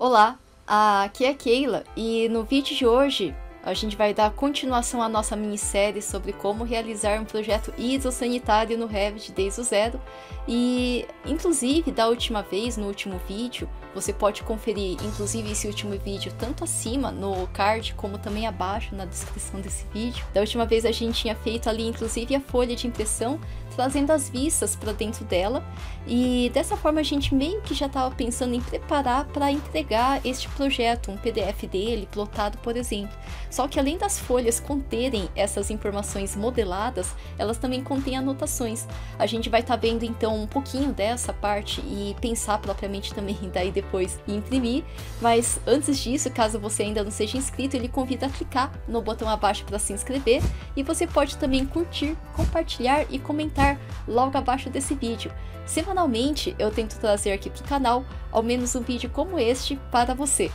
Olá, aqui é a Keila e no vídeo de hoje a gente vai dar continuação à nossa minissérie sobre como realizar um projeto sanitário no Revit desde o zero. E, inclusive, da última vez, no último vídeo, você pode conferir, inclusive, esse último vídeo tanto acima no card como também abaixo na descrição desse vídeo. Da última vez a gente tinha feito ali, inclusive, a folha de impressão trazendo as vistas para dentro dela. E dessa forma a gente meio que já estava pensando em preparar para entregar este projeto, um PDF dele plotado, por exemplo. Só que além das folhas conterem essas informações modeladas, elas também contêm anotações. A gente vai estar tá vendo então um pouquinho dessa parte e pensar propriamente também daí depois e imprimir. Mas antes disso, caso você ainda não seja inscrito, ele convida a clicar no botão abaixo para se inscrever e você pode também curtir, compartilhar e comentar estar logo abaixo desse vídeo. Semanalmente eu tento trazer aqui para o canal ao menos um vídeo como este para você.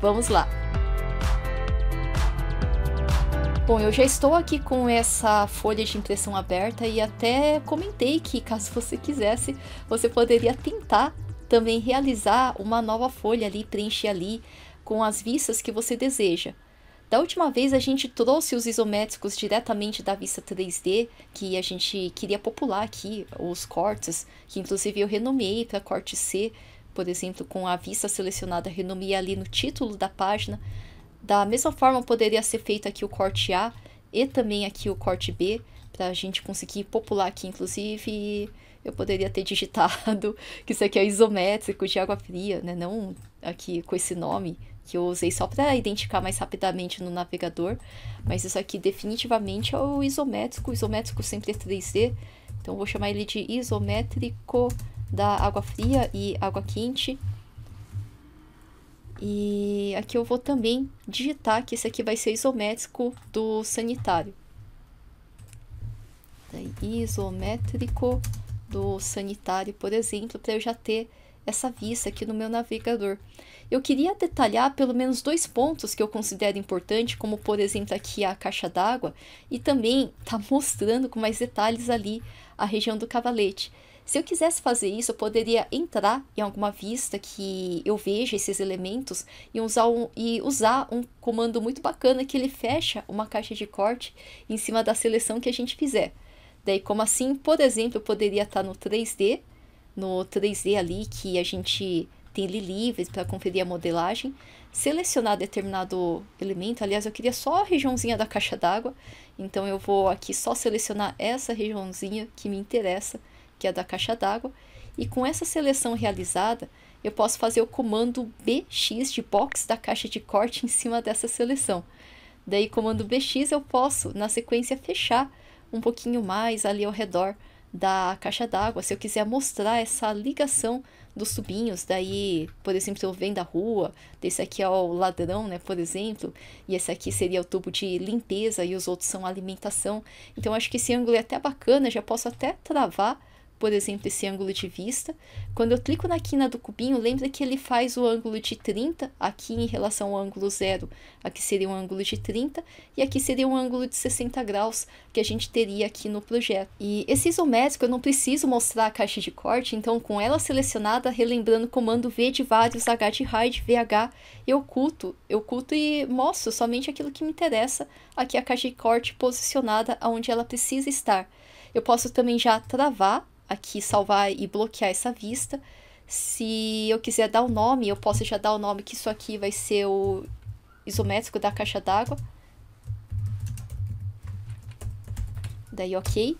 Vamos lá! Bom, eu já estou aqui com essa folha de impressão aberta e até comentei que caso você quisesse, você poderia tentar também realizar uma nova folha ali, preencher ali com as vistas que você deseja. Da última vez a gente trouxe os isométricos diretamente da vista 3D, que a gente queria popular aqui, os cortes, que inclusive eu renomeei para corte C, por exemplo, com a vista selecionada, renomeei ali no título da página. Da mesma forma poderia ser feito aqui o corte A e também aqui o corte B, para a gente conseguir popular aqui, inclusive eu poderia ter digitado que isso aqui é isométrico de água fria, né? Não aqui com esse nome, que eu usei só para identificar mais rapidamente no navegador, mas isso aqui definitivamente é o isométrico, o isométrico sempre é 3D, então vou chamar ele de isométrico da água fria e água quente. E aqui eu vou também digitar que esse aqui vai ser isométrico do sanitário. isométrico do sanitário, por exemplo, para eu já ter essa vista aqui no meu navegador. Eu queria detalhar pelo menos dois pontos que eu considero importante, como por exemplo aqui a caixa d'água, e também tá mostrando com mais detalhes ali a região do cavalete. Se eu quisesse fazer isso, eu poderia entrar em alguma vista que eu veja esses elementos e usar um, e usar um comando muito bacana que ele fecha uma caixa de corte em cima da seleção que a gente fizer. Daí, como assim, por exemplo, eu poderia estar tá no 3D no 3D ali que a gente tem ele livres para conferir a modelagem, selecionar determinado elemento. Aliás, eu queria só a regiãozinha da caixa d'água, então eu vou aqui só selecionar essa regiãozinha que me interessa, que é a da caixa d'água, e com essa seleção realizada, eu posso fazer o comando BX de box da caixa de corte em cima dessa seleção. Daí, comando BX, eu posso, na sequência, fechar um pouquinho mais ali ao redor da caixa d'água, se eu quiser mostrar essa ligação dos tubinhos, daí, por exemplo, eu venho da rua, desse aqui é o ladrão, né, por exemplo, e esse aqui seria o tubo de limpeza e os outros são alimentação. Então, acho que esse ângulo é até bacana, já posso até travar por exemplo, esse ângulo de vista. Quando eu clico na quina do cubinho, lembra que ele faz o ângulo de 30 aqui em relação ao ângulo zero. Aqui seria um ângulo de 30 e aqui seria um ângulo de 60 graus que a gente teria aqui no projeto. E esse isométrico eu não preciso mostrar a caixa de corte, então com ela selecionada, relembrando o comando V de vários, H de hide, VH, eu oculto, eu oculto e mostro somente aquilo que me interessa, aqui a caixa de corte posicionada aonde ela precisa estar. Eu posso também já travar aqui salvar e bloquear essa vista. Se eu quiser dar o um nome, eu posso já dar o um nome que isso aqui vai ser o isométrico da caixa d'água. Daí ok.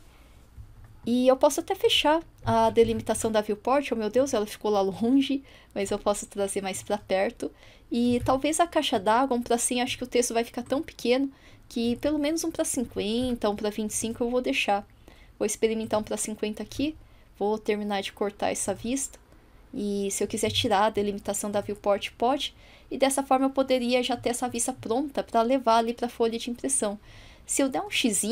E eu posso até fechar a delimitação da viewport. Oh meu Deus, ela ficou lá longe, mas eu posso trazer mais para perto. E talvez a caixa d'água, um para 100, acho que o texto vai ficar tão pequeno que pelo menos um para 50, um para 25 eu vou deixar. Vou experimentar um para 50 aqui. Vou terminar de cortar essa vista. E se eu quiser tirar a delimitação da viewport, pode. E dessa forma eu poderia já ter essa vista pronta para levar ali para a folha de impressão. Se eu der um x,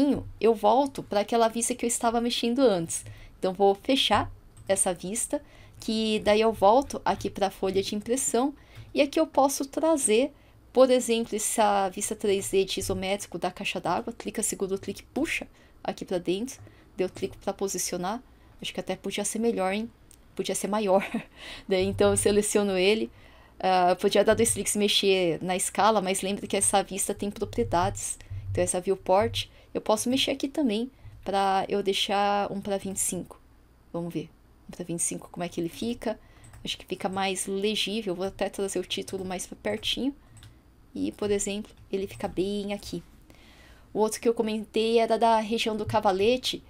eu volto para aquela vista que eu estava mexendo antes. Então vou fechar essa vista, que daí eu volto aqui para a folha de impressão e aqui eu posso trazer, por exemplo, essa vista 3D de isométrico da caixa d'água, clica, segura o clique, puxa aqui para dentro deu clique para posicionar. Acho que até podia ser melhor, hein? Podia ser maior. Então eu seleciono ele. Uh, podia dar dois cliques e mexer na escala, mas lembre que essa vista tem propriedades. Então essa viewport, eu posso mexer aqui também para eu deixar um para 25. Vamos ver. Um para 25 como é que ele fica. Acho que fica mais legível. Vou até trazer o título mais para pertinho. E, por exemplo, ele fica bem aqui. O outro que eu comentei era da região do cavalete,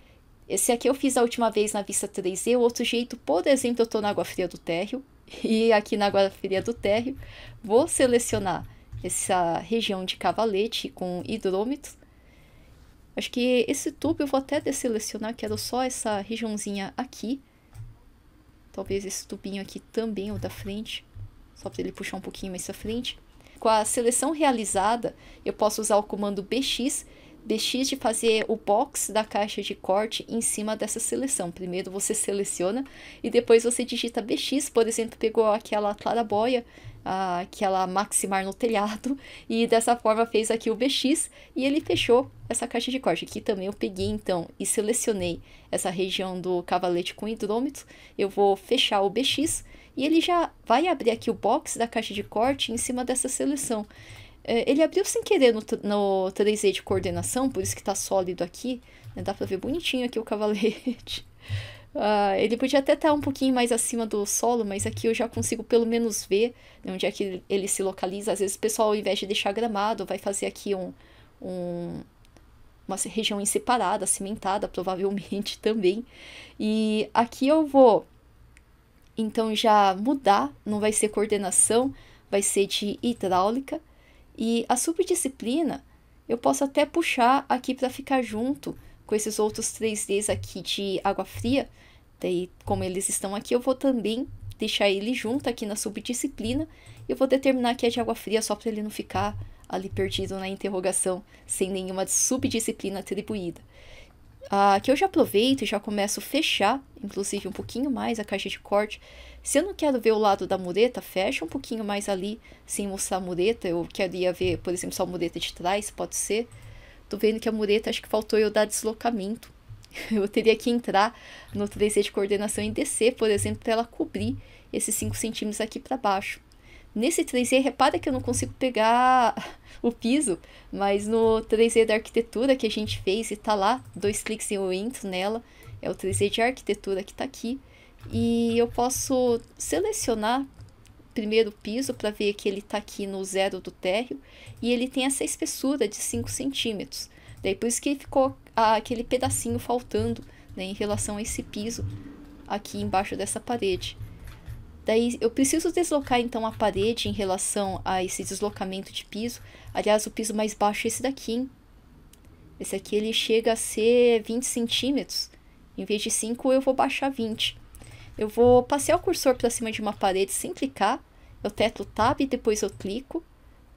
esse aqui eu fiz a última vez na vista 3D, o outro jeito, por exemplo, eu estou na água fria do térreo, e aqui na água fria do térreo, vou selecionar essa região de cavalete com hidrômetro. Acho que esse tubo eu vou até desselecionar, quero só essa regiãozinha aqui. Talvez esse tubinho aqui também, o da frente, só para ele puxar um pouquinho mais para frente. Com a seleção realizada, eu posso usar o comando BX BX de fazer o box da caixa de corte em cima dessa seleção. Primeiro você seleciona e depois você digita BX, por exemplo, pegou aquela clarabóia, aquela maximar no telhado e dessa forma fez aqui o BX e ele fechou essa caixa de corte. Aqui também eu peguei então e selecionei essa região do cavalete com hidrômetro, eu vou fechar o BX e ele já vai abrir aqui o box da caixa de corte em cima dessa seleção. É, ele abriu sem querer no, no 3D de coordenação, por isso que tá sólido aqui. Né? Dá pra ver bonitinho aqui o cavalete. Uh, ele podia até estar tá um pouquinho mais acima do solo, mas aqui eu já consigo pelo menos ver né, onde é que ele se localiza. Às vezes o pessoal, ao invés de deixar gramado, vai fazer aqui um, um uma região separada, cimentada, provavelmente também. E aqui eu vou, então, já mudar, não vai ser coordenação, vai ser de hidráulica. E a subdisciplina eu posso até puxar aqui para ficar junto com esses outros 3Ds aqui de água fria. Daí, como eles estão aqui, eu vou também deixar ele junto aqui na subdisciplina. E eu vou determinar que é de água fria só para ele não ficar ali perdido na interrogação, sem nenhuma subdisciplina atribuída. Uh, que eu já aproveito e já começo a fechar, inclusive um pouquinho mais a caixa de corte. Se eu não quero ver o lado da mureta, fecha um pouquinho mais ali, sem mostrar a mureta. Eu queria ver, por exemplo, só a mureta de trás, pode ser. Tô vendo que a mureta, acho que faltou eu dar deslocamento. eu teria que entrar no 3D de coordenação e descer, por exemplo, para ela cobrir esses 5 centímetros aqui para baixo. Nesse 3D, repara que eu não consigo pegar o piso, mas no 3D da arquitetura que a gente fez e tá lá, dois cliques e eu entro nela, é o 3D de arquitetura que tá aqui. E eu posso selecionar primeiro o piso para ver que ele está aqui no zero do térreo e ele tem essa espessura de 5 centímetros. Daí por isso que ficou aquele pedacinho faltando né, em relação a esse piso aqui embaixo dessa parede. Daí eu preciso deslocar então a parede em relação a esse deslocamento de piso. Aliás, o piso mais baixo é esse daqui. Hein? Esse aqui ele chega a ser 20 centímetros. Em vez de 5, eu vou baixar 20. Eu vou passear o cursor para cima de uma parede sem clicar. Eu teto Tab e depois eu clico.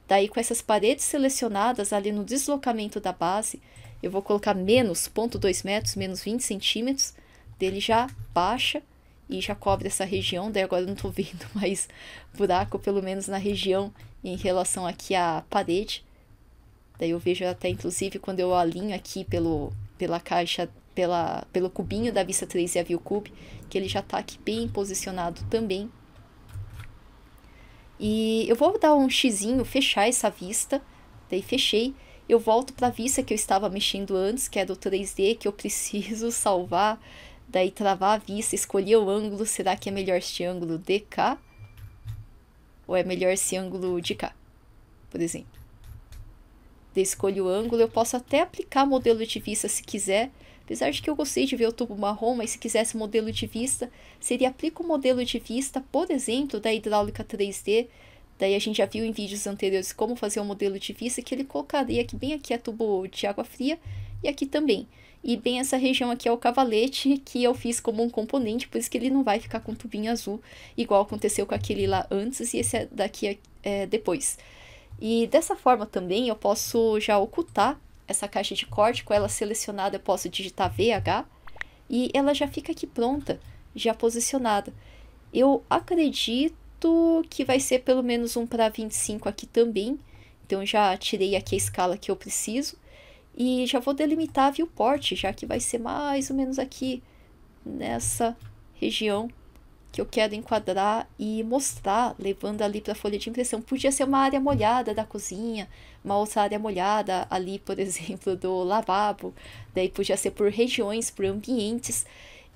Daí, com essas paredes selecionadas ali no deslocamento da base, eu vou colocar menos 0,2 metros, menos 20 centímetros. Dele já baixa e já cobre essa região, daí agora eu não tô vendo mais buraco, pelo menos na região em relação aqui à parede. Daí eu vejo até inclusive quando eu alinho aqui pelo, pela caixa, pela, pelo cubinho da Vista 3 e a View Cube, que ele já tá aqui bem posicionado também. E eu vou dar um xizinho, fechar essa vista, daí fechei. Eu volto para a vista que eu estava mexendo antes, que era o 3D, que eu preciso salvar Daí travar a vista, escolher o ângulo. Será que é melhor este ângulo de cá? Ou é melhor esse ângulo de cá, por exemplo? De escolho o ângulo, eu posso até aplicar modelo de vista se quiser. Apesar de que eu gostei de ver o tubo marrom, mas se quisesse modelo de vista, seria aplica o modelo de vista, por exemplo, da hidráulica 3D. Daí a gente já viu em vídeos anteriores como fazer o um modelo de vista, que ele colocaria aqui bem aqui é tubo de água fria e aqui também. E bem essa região aqui é o cavalete, que eu fiz como um componente, por isso que ele não vai ficar com tubinho azul, igual aconteceu com aquele lá antes e esse é daqui é, é depois. E dessa forma também eu posso já ocultar essa caixa de corte, com ela selecionada eu posso digitar VH, e ela já fica aqui pronta, já posicionada. Eu acredito que vai ser pelo menos um para 25 aqui também, então já tirei aqui a escala que eu preciso, e já vou delimitar viu, o porte, já que vai ser mais ou menos aqui nessa região que eu quero enquadrar e mostrar, levando ali para a folha de impressão. Podia ser uma área molhada da cozinha, uma outra área molhada ali, por exemplo, do lavabo, daí podia ser por regiões, por ambientes.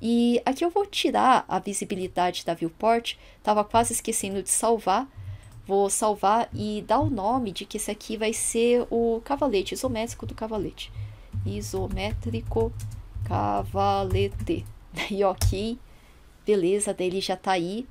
E aqui eu vou tirar a visibilidade da viewport, estava quase esquecendo de salvar, Vou salvar e dar o nome de que esse aqui vai ser o cavalete, isométrico do cavalete. Isométrico cavalete. Daí, ok. Beleza, daí ele já tá aí.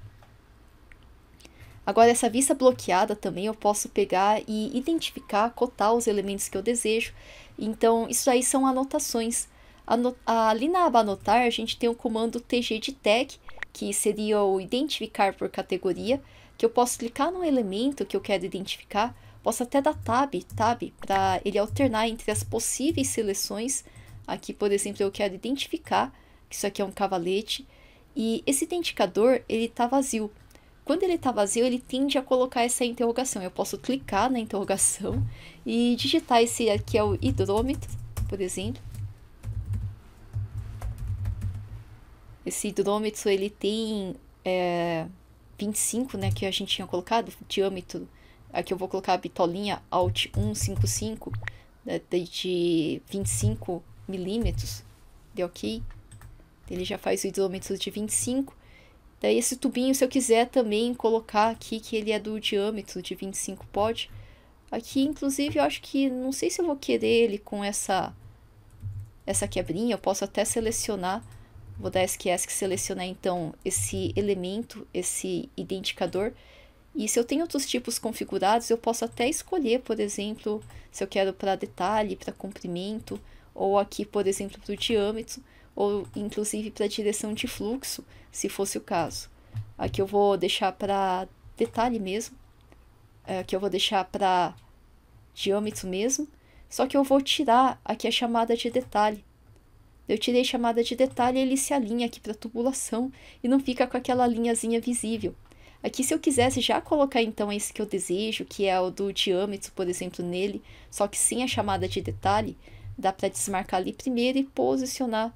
Agora, essa vista bloqueada também eu posso pegar e identificar, cotar os elementos que eu desejo. Então, isso aí são anotações. Ano ali na aba anotar, a gente tem o comando tg de tag, que seria o identificar por categoria que eu posso clicar no elemento que eu quero identificar, posso até dar tab, tab, para ele alternar entre as possíveis seleções. Aqui, por exemplo, eu quero identificar que isso aqui é um cavalete, e esse identificador, ele está vazio. Quando ele está vazio, ele tende a colocar essa interrogação. Eu posso clicar na interrogação e digitar esse aqui é o hidrômetro, por exemplo. Esse hidrômetro ele tem é, 25, né, que a gente tinha colocado, diâmetro, aqui eu vou colocar a bitolinha Alt 155, né, de 25 milímetros, deu ok? Ele já faz o isômetro de 25. Daí esse tubinho, se eu quiser também colocar aqui que ele é do diâmetro de 25, pode. Aqui, inclusive, eu acho que, não sei se eu vou querer ele com essa, essa quebrinha, eu posso até selecionar Vou dar SQS que é selecionar então esse elemento, esse identificador. E se eu tenho outros tipos configurados, eu posso até escolher, por exemplo, se eu quero para detalhe, para comprimento, ou aqui, por exemplo, para o diâmetro, ou inclusive para direção de fluxo, se fosse o caso. Aqui eu vou deixar para detalhe mesmo, é, aqui eu vou deixar para diâmetro mesmo, só que eu vou tirar aqui a chamada de detalhe, eu tirei chamada de detalhe e ele se alinha aqui para a tubulação e não fica com aquela linhazinha visível. Aqui, se eu quisesse já colocar então esse que eu desejo, que é o do diâmetro, por exemplo, nele, só que sem a chamada de detalhe, dá para desmarcar ali primeiro e posicionar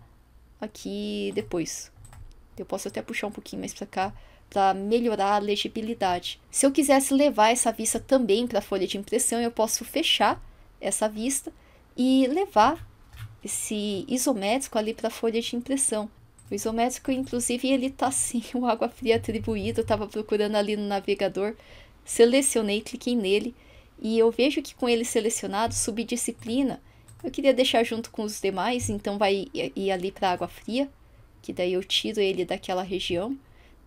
aqui depois. Eu posso até puxar um pouquinho mais para cá para melhorar a legibilidade. Se eu quisesse levar essa vista também para a folha de impressão, eu posso fechar essa vista e levar esse isométrico ali para a folha de impressão. O isométrico, inclusive, ele tá sim, o água fria atribuído, eu procurando ali no navegador, selecionei, cliquei nele, e eu vejo que com ele selecionado, subdisciplina, eu queria deixar junto com os demais, então vai ir ali para água fria, que daí eu tiro ele daquela região.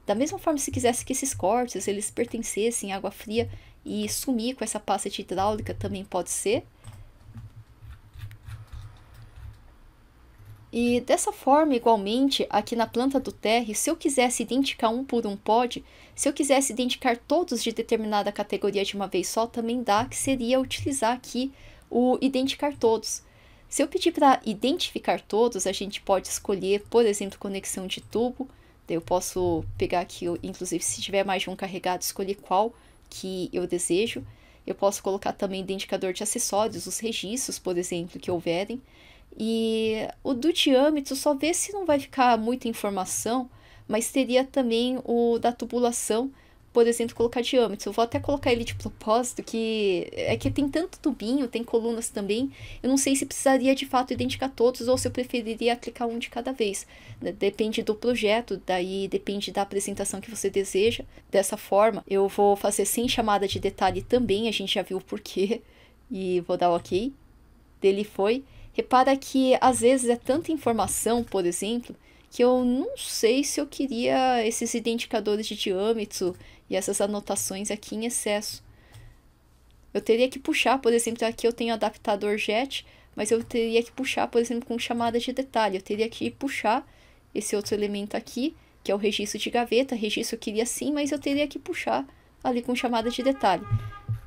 Da mesma forma, se quisesse que esses cortes, eles pertencessem à água fria e sumir com essa pasta de hidráulica, também pode ser. E dessa forma, igualmente, aqui na planta do terre, se eu quisesse identificar um por um, pode. Se eu quisesse identificar todos de determinada categoria de uma vez só, também dá, que seria utilizar aqui o identificar todos. Se eu pedir para identificar todos, a gente pode escolher, por exemplo, conexão de tubo. Eu posso pegar aqui, inclusive, se tiver mais de um carregado, escolher qual que eu desejo. Eu posso colocar também identificador de acessórios, os registros, por exemplo, que houverem. E o do diâmetro só vê se não vai ficar muita informação, mas teria também o da tubulação, por exemplo, colocar diâmetro. Eu vou até colocar ele de propósito, que é que tem tanto tubinho, tem colunas também. Eu não sei se precisaria de fato identificar todos ou se eu preferiria clicar um de cada vez. Depende do projeto, daí depende da apresentação que você deseja. Dessa forma, eu vou fazer sem chamada de detalhe também, a gente já viu o porquê, e vou dar ok. Dele foi. Repara que às vezes é tanta informação, por exemplo, que eu não sei se eu queria esses identificadores de diâmetro e essas anotações aqui em excesso. Eu teria que puxar, por exemplo, aqui eu tenho adaptador JET, mas eu teria que puxar, por exemplo, com chamada de detalhe. Eu teria que puxar esse outro elemento aqui, que é o registro de gaveta. Registro eu queria sim, mas eu teria que puxar ali com chamada de detalhe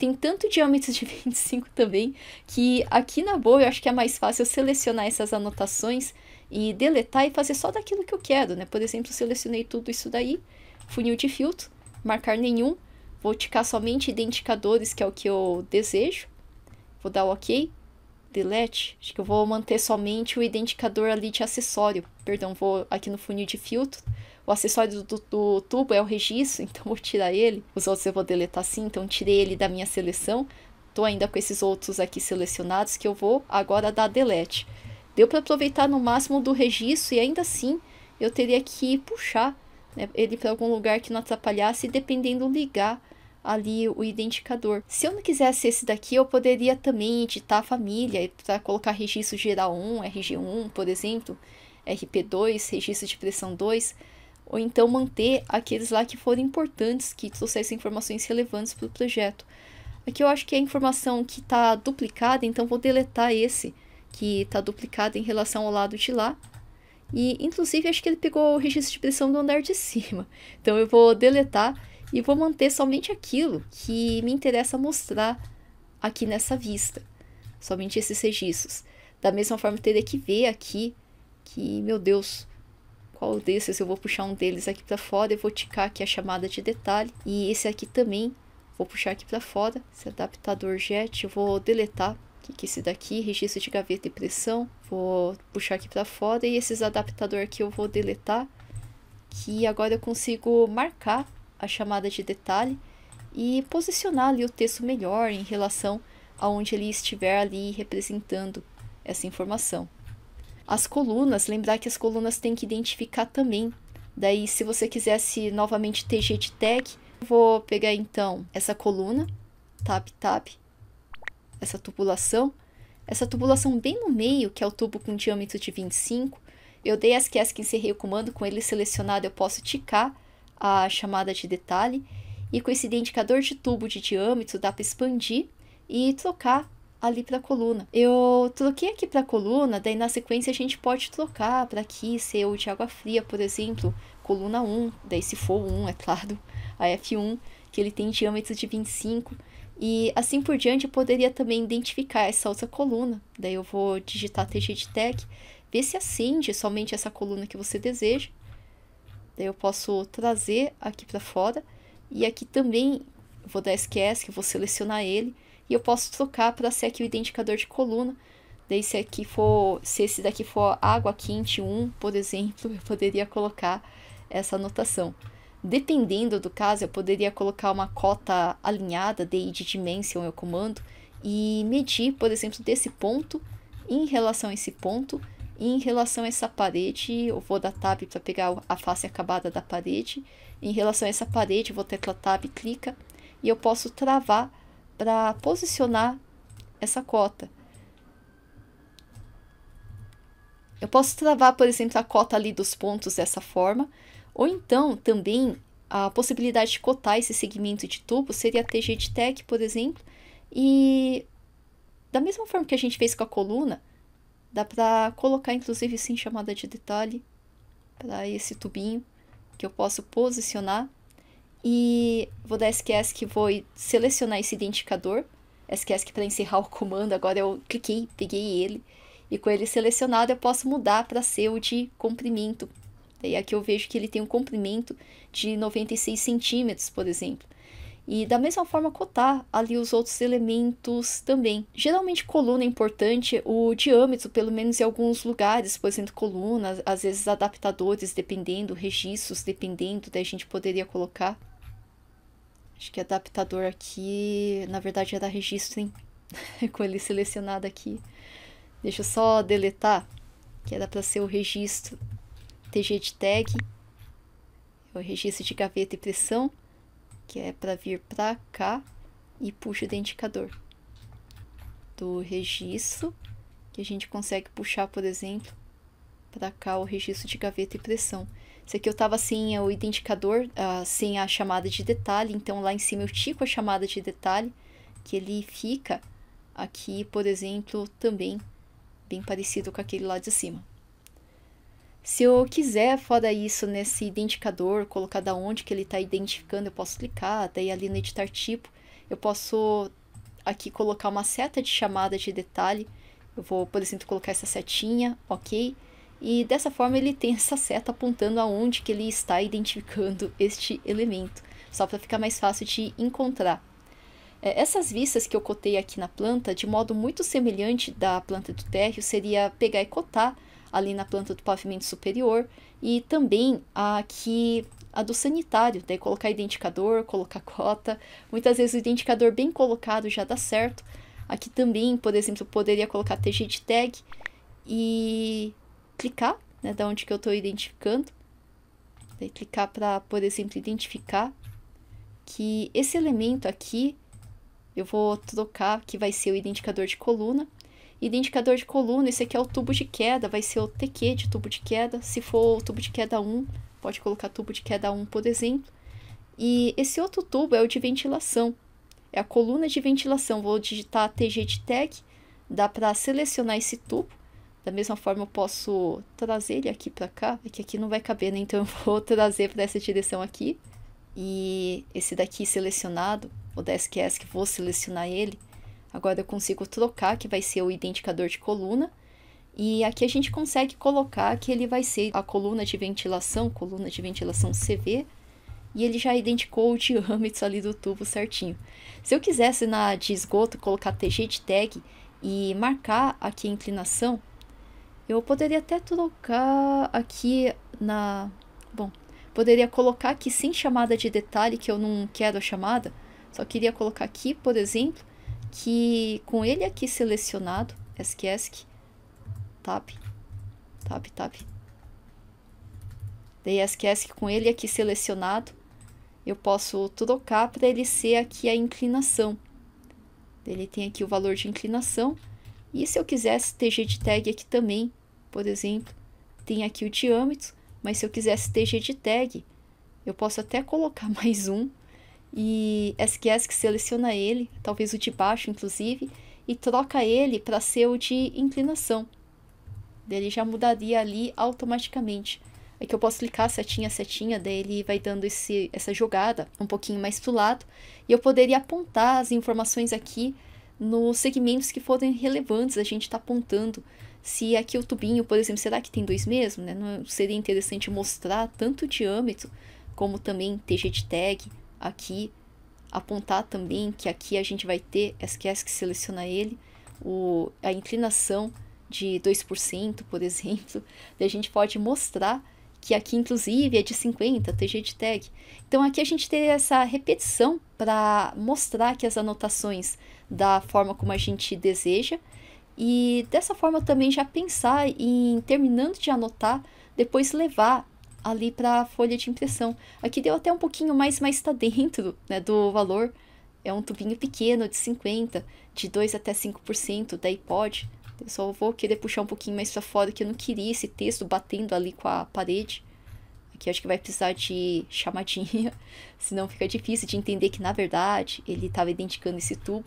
tem tanto diâmetro de 25 também, que aqui na boa eu acho que é mais fácil selecionar essas anotações e deletar e fazer só daquilo que eu quero, né? Por exemplo, selecionei tudo isso daí, funil de filtro, marcar nenhum, vou ticar somente identificadores, que é o que eu desejo, vou dar o OK, delete, acho que eu vou manter somente o identificador ali de acessório. Perdão, vou aqui no funil de filtro. O acessório do, do tubo é o registro, então vou tirar ele. Os outros eu vou deletar sim, então tirei ele da minha seleção. Tô ainda com esses outros aqui selecionados que eu vou agora dar delete. Deu para aproveitar no máximo do registro e ainda assim eu teria que puxar né, ele para algum lugar que não atrapalhasse dependendo ligar ali o identificador. Se eu não quisesse esse daqui, eu poderia também editar a família e colocar registro geral 1, RG1, por exemplo, RP2, registro de pressão 2, ou então manter aqueles lá que foram importantes, que trouxessem informações relevantes para o projeto. Aqui eu acho que é a informação que está duplicada, então vou deletar esse que está duplicado em relação ao lado de lá. E, inclusive, acho que ele pegou o registro de pressão do andar de cima. Então, eu vou deletar e vou manter somente aquilo que me interessa mostrar aqui nessa vista, somente esses registros. Da mesma forma, teria que ver aqui que, meu Deus, qual desses eu vou puxar um deles aqui para fora, eu vou ticar aqui a chamada de detalhe e esse aqui também vou puxar aqui para fora, esse adaptador jet, eu vou deletar que, é esse daqui, registro de gaveta e pressão, vou puxar aqui para fora e esses adaptador aqui eu vou deletar, que agora eu consigo marcar a chamada de detalhe e posicionar ali o texto melhor em relação a onde ele estiver ali representando essa informação. As colunas, lembrar que as colunas tem que identificar também. Daí, se você quisesse novamente ter de tag, vou pegar então essa coluna, tap, tap, essa tubulação, essa tubulação bem no meio, que é o tubo com diâmetro de 25. Eu dei as que encerrei o comando, com ele selecionado eu posso ticar a chamada de detalhe, e com esse identificador de tubo de diâmetro dá para expandir e trocar ali para a coluna. Eu troquei aqui para a coluna, daí na sequência a gente pode trocar para aqui ser o de água fria, por exemplo, coluna 1, daí se for 1, é claro, a F1, que ele tem diâmetro de 25, e assim por diante eu poderia também identificar essa outra coluna, daí eu vou digitar TG de tag, ver se acende somente essa coluna que você deseja, Daí eu posso trazer aqui para fora. E aqui também vou dar SQS, que eu vou selecionar ele. E eu posso trocar para ser aqui o identificador de coluna. Daí se aqui for, se esse daqui for água quente 1, por exemplo, eu poderia colocar essa anotação. Dependendo do caso, eu poderia colocar uma cota alinhada de id dimension, eu comando, e medir, por exemplo, desse ponto em relação a esse ponto e em relação a essa parede, eu vou dar tab para pegar a face acabada da parede. Em relação a essa parede, eu vou tecla tab, clica e eu posso travar para posicionar essa cota. Eu posso travar, por exemplo, a cota ali dos pontos dessa forma, ou então também a possibilidade de cotar esse segmento de tubo seria de tag, por exemplo, e da mesma forma que a gente fez com a coluna, Dá pra colocar inclusive sim chamada de detalhe para esse tubinho que eu posso posicionar. E vou dar SQS que vou selecionar esse identificador. SQS para encerrar o comando, agora eu cliquei, peguei ele. E com ele selecionado eu posso mudar para ser o de comprimento. E aqui eu vejo que ele tem um comprimento de 96 centímetros, por exemplo e da mesma forma cotar ali os outros elementos também. Geralmente coluna é importante o diâmetro, pelo menos em alguns lugares, por exemplo, coluna, às vezes adaptadores dependendo, registros dependendo, daí a gente poderia colocar. Acho que adaptador aqui, na verdade era é registro, hein? Com ele selecionado aqui. Deixa eu só deletar, que era para ser o registro TG de tag, o registro de gaveta e pressão que é para vir para cá e puxa o identificador do registro, que a gente consegue puxar, por exemplo, para cá o registro de gaveta e pressão. Isso aqui eu estava sem o identificador, ah, sem a chamada de detalhe, então lá em cima eu tico a chamada de detalhe, que ele fica aqui, por exemplo, também bem parecido com aquele lá de cima. Se eu quiser, fora isso, nesse identificador, colocar da onde que ele está identificando, eu posso clicar, daí ali no editar tipo, eu posso aqui colocar uma seta de chamada de detalhe, eu vou, por exemplo, colocar essa setinha, ok? E dessa forma ele tem essa seta apontando aonde que ele está identificando este elemento, só para ficar mais fácil de encontrar. É, essas vistas que eu cotei aqui na planta, de modo muito semelhante da planta do térreo, seria pegar e cotar ali na planta do pavimento superior e também aqui a do sanitário, daí colocar identificador, colocar cota. Muitas vezes o identificador bem colocado já dá certo. Aqui também, por exemplo, poderia colocar TG de tag e clicar, né, da onde que eu estou identificando. Daí clicar para, por exemplo, identificar que esse elemento aqui eu vou trocar que vai ser o identificador de coluna Identificador de coluna, esse aqui é o tubo de queda, vai ser o TQ de tubo de queda. Se for o tubo de queda 1, pode colocar tubo de queda 1, por exemplo. E esse outro tubo é o de ventilação, é a coluna de ventilação. Vou digitar TG de tag, dá para selecionar esse tubo. Da mesma forma, eu posso trazer ele aqui para cá, é que aqui não vai caber, né? Então, eu vou trazer para essa direção aqui. E esse daqui selecionado, o DSQS, que vou selecionar ele, Agora eu consigo trocar, que vai ser o identificador de coluna. E aqui a gente consegue colocar que ele vai ser a coluna de ventilação, coluna de ventilação CV, e ele já identificou o diâmetro ali do tubo certinho. Se eu quisesse na de esgoto colocar TG de tag e marcar aqui a inclinação, eu poderia até trocar aqui na... Bom, poderia colocar aqui sem chamada de detalhe, que eu não quero a chamada, só queria colocar aqui, por exemplo, que com ele aqui selecionado, ESC, ESC, TAP, TAP, TAP, daí ESC, ESC com ele aqui selecionado, eu posso trocar para ele ser aqui a inclinação. Ele tem aqui o valor de inclinação. E se eu quisesse TG de tag aqui também, por exemplo, tem aqui o diâmetro, mas se eu quisesse TG de tag, eu posso até colocar mais um e SQS que seleciona ele, talvez o de baixo inclusive, e troca ele para ser o de inclinação. Ele já mudaria ali automaticamente. que eu posso clicar setinha, setinha, daí ele vai dando esse, essa jogada um pouquinho mais para o lado. E eu poderia apontar as informações aqui nos segmentos que forem relevantes, a gente está apontando. Se aqui o tubinho, por exemplo, será que tem dois mesmo? Né? Não seria interessante mostrar tanto o diâmetro, como também TG de tag, aqui apontar também que aqui a gente vai ter esquece é que seleciona ele, o, a inclinação de 2%, por exemplo, a gente pode mostrar que aqui inclusive é de 50, TG de tag. Então aqui a gente teria essa repetição para mostrar que as anotações da forma como a gente deseja e dessa forma também já pensar em terminando de anotar, depois levar ali para a folha de impressão. Aqui deu até um pouquinho mais, mas está dentro né, do valor. É um tubinho pequeno de 50, de 2 até 5%, daí pode. Eu só vou querer puxar um pouquinho mais para fora, que eu não queria esse texto batendo ali com a parede. Aqui acho que vai precisar de chamadinha, senão fica difícil de entender que na verdade ele estava identificando esse tubo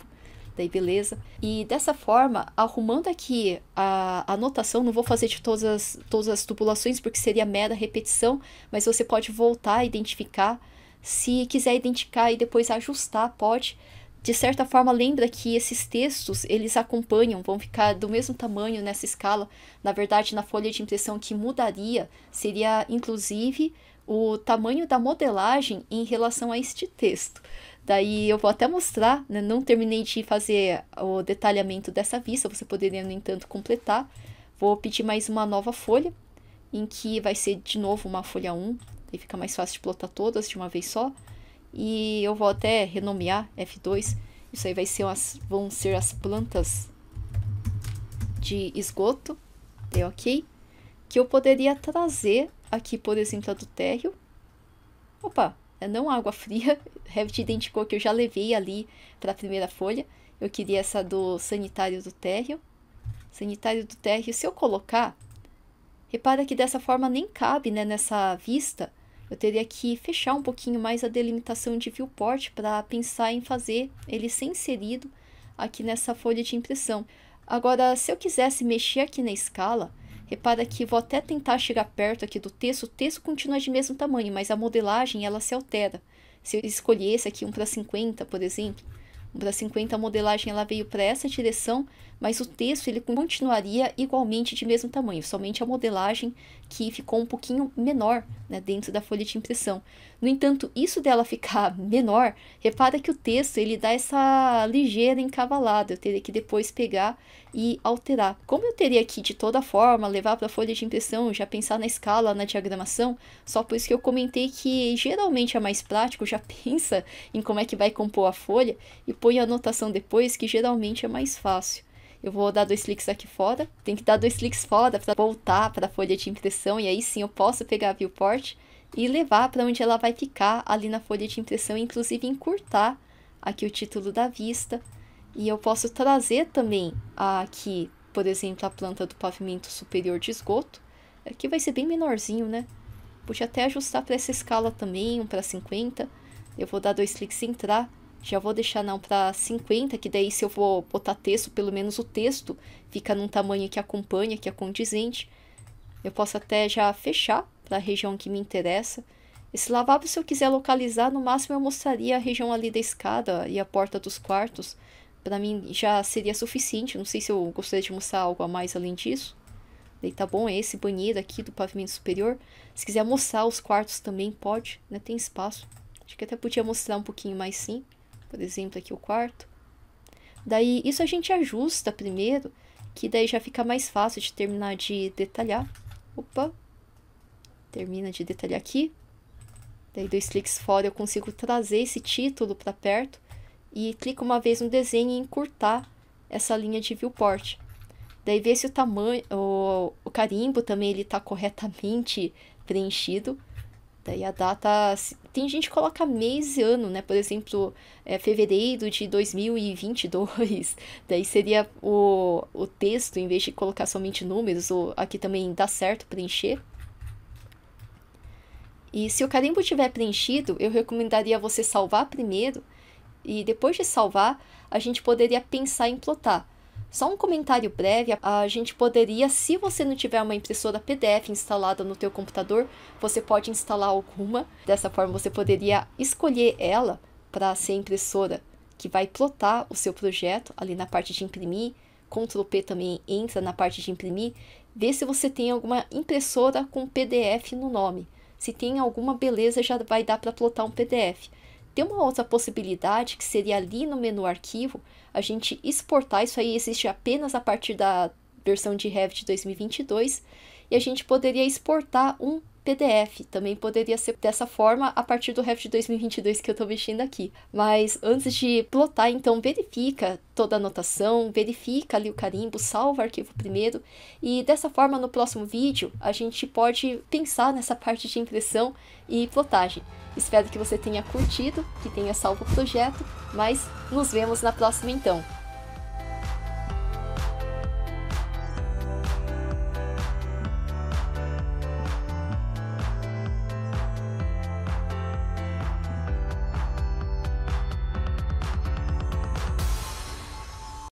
daí tá beleza. E dessa forma, arrumando aqui a anotação, não vou fazer de todas as, todas as tubulações, porque seria mera repetição, mas você pode voltar a identificar. Se quiser identificar e depois ajustar, pode. De certa forma, lembra que esses textos, eles acompanham, vão ficar do mesmo tamanho nessa escala. Na verdade, na folha de impressão que mudaria seria, inclusive, o tamanho da modelagem em relação a este texto. Daí eu vou até mostrar, né? não terminei de fazer o detalhamento dessa vista, você poderia, no entanto, completar. Vou pedir mais uma nova folha, em que vai ser de novo uma folha 1, daí fica mais fácil de plotar todas de uma vez só. E eu vou até renomear F2, isso aí vai ser umas, vão ser as plantas de esgoto, dei ok, que eu poderia trazer aqui, por exemplo, a do térreo. Opa, é não água fria, Revit identificou que eu já levei ali para a primeira folha. Eu queria essa do sanitário do térreo. Sanitário do térreo, se eu colocar, repara que dessa forma nem cabe né, nessa vista. Eu teria que fechar um pouquinho mais a delimitação de viewport para pensar em fazer ele ser inserido aqui nessa folha de impressão. Agora, se eu quisesse mexer aqui na escala, Repara que vou até tentar chegar perto aqui do texto, o texto continua de mesmo tamanho, mas a modelagem ela se altera. Se eu escolhesse esse aqui, um para 50, por exemplo, um para 50, a modelagem ela veio para essa direção, mas o texto ele continuaria igualmente de mesmo tamanho, somente a modelagem que ficou um pouquinho menor né, dentro da folha de impressão. No entanto, isso dela ficar menor, repara que o texto ele dá essa ligeira encavalada, eu teria que depois pegar e alterar. Como eu teria que, de toda forma, levar para a folha de impressão, já pensar na escala, na diagramação, só por isso que eu comentei que geralmente é mais prático, já pensa em como é que vai compor a folha e põe a anotação depois, que geralmente é mais fácil eu vou dar dois cliques aqui fora. Tem que dar dois cliques fora para voltar para a folha de impressão e aí sim eu posso pegar a viewport e levar para onde ela vai ficar ali na folha de impressão, inclusive encurtar aqui o título da vista. E eu posso trazer também aqui, por exemplo, a planta do pavimento superior de esgoto. Aqui é vai ser bem menorzinho, né? Pode até ajustar para essa escala também, 1 para 50. Eu vou dar dois cliques e entrar já vou deixar não para 50, que daí se eu vou botar texto, pelo menos o texto fica num tamanho que acompanha, que é condizente. Eu posso até já fechar para a região que me interessa. Esse lavabo, se eu quiser localizar, no máximo eu mostraria a região ali da escada e a porta dos quartos. Para mim já seria suficiente, não sei se eu gostaria de mostrar algo a mais além disso. Daí tá bom, é esse banheiro aqui do pavimento superior. Se quiser mostrar os quartos também pode, né? Tem espaço. Acho que até podia mostrar um pouquinho mais sim por exemplo, aqui o quarto. Daí, isso a gente ajusta primeiro, que daí já fica mais fácil de terminar de detalhar. Opa! Termina de detalhar aqui. Daí, dois cliques fora, eu consigo trazer esse título para perto e clico uma vez no desenho e encurtar essa linha de viewport. Daí, ver se o tamanho, o, o carimbo também ele está corretamente preenchido data. E a data. Tem gente que coloca mês e ano, né? Por exemplo, é, fevereiro de 2022. Daí seria o, o texto, em vez de colocar somente números, o, aqui também dá certo preencher. E se o carimbo tiver preenchido, eu recomendaria você salvar primeiro. E depois de salvar, a gente poderia pensar em plotar. Só um comentário breve, a gente poderia, se você não tiver uma impressora PDF instalada no teu computador, você pode instalar alguma. Dessa forma, você poderia escolher ela para ser impressora que vai plotar o seu projeto ali na parte de imprimir. Ctrl P também entra na parte de imprimir. Vê se você tem alguma impressora com PDF no nome. Se tem alguma beleza, já vai dar para plotar um PDF. Tem uma outra possibilidade que seria ali no menu arquivo, a gente exportar, isso aí existe apenas a partir da versão de Revit 2022, e a gente poderia exportar um PDF. Também poderia ser dessa forma a partir do REF de 2022 que eu estou mexendo aqui. Mas antes de plotar, então verifica toda a anotação, verifica ali o carimbo, salva o arquivo primeiro e dessa forma no próximo vídeo a gente pode pensar nessa parte de impressão e plotagem. Espero que você tenha curtido, que tenha salvo o projeto, mas nos vemos na próxima então.